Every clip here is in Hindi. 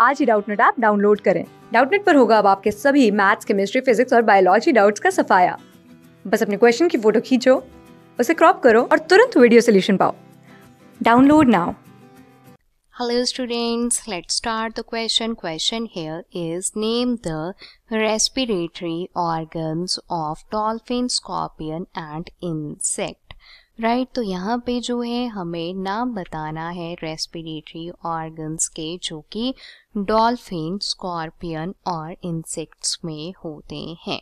आज ही डाउटनेट ऐप डाउनलोड करें डाउटनेट पर होगा अब आपके सभी मैथ्स केमिस्ट्री फिजिक्स और बायोलॉजी डाउट्स का सफाया बस अपने क्वेश्चन की फोटो खींचो उसे क्रॉप करो और तुरंत वीडियो सोल्यूशन पाओ download now hello students let's start the question question here is name the respiratory organs of dolphin scorpion and insect right right, तो यहाँ पे जो है हमें नाम बताना है रेस्पिरेटरी ऑर्गन्स के जो कि डॉल्फिन स्कॉर्पियन और इंसेक्ट्स में होते हैं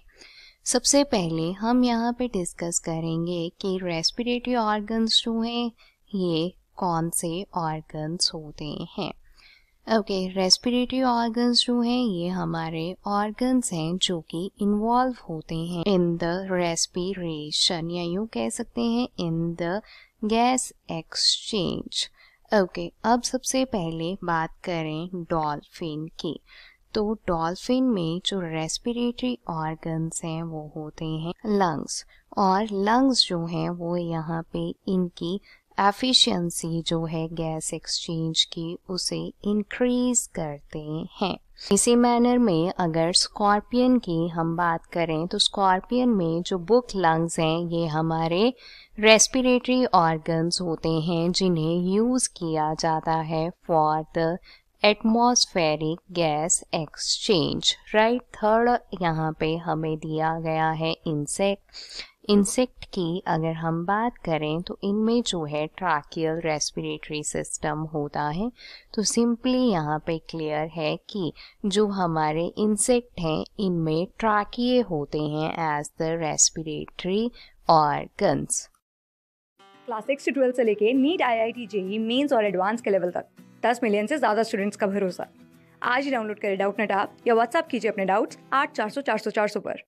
सबसे पहले हम यहाँ पे डिस्कस करेंगे कि रेस्पिरेटरी ऑर्गन्स जो हैं ये कौन से ऑर्गन्स होते हैं ओके रेस्पिरेटरी ऑर्गन्स जो हैं ये हमारे ऑर्गन्स हैं जो कि इन्वॉल्व होते हैं इन द रेस्पिरेशन या यूँ कह सकते हैं in the gas exchange okay अब सबसे पहले बात करें डॉल्फिन की तो डॉल्फिन में जो रेस्पिरेटरी ऑर्गन्स हैं वो होते हैं लंग्स और लंग्स जो हैं वो यहाँ पे इनकी एफिशिएंसी जो है गैस एक्सचेंज की उसे इंक्रीज करते हैं इसी मैनर में अगर स्कॉर्पियन की हम बात करें तो स्कॉर्पियन में जो बुक लंग्स हैं ये हमारे रेस्पिरेटरी ऑर्गन्स होते हैं जिन्हें यूज़ किया जाता है for the atmospheric gas exchange right third यहाँ पे हमें दिया गया है इंसेक्ट इंसेक्ट की अगर हम बात करें तो इनमें जो है ट्राकियल रेस्पिरेटरी सिस्टम होता है तो सिंपली यहाँ पे क्लियर है कि जो हमारे इंसेक्ट हैं इनमें ट्राकिए होते हैं as the respiratory organs class six से ट्वेल्थ से लेके NEET I I T JEE Mains और एडवांस के लेवल तक दस मिलियन से ज़्यादा स्टूडेंट्स का भरोसा आज ही डाउनलोड करें डाउट नेट आप या व्हाट्सअप कीजिए अपने डाउट्स आठ चार सौ चार सौ चार सौ पर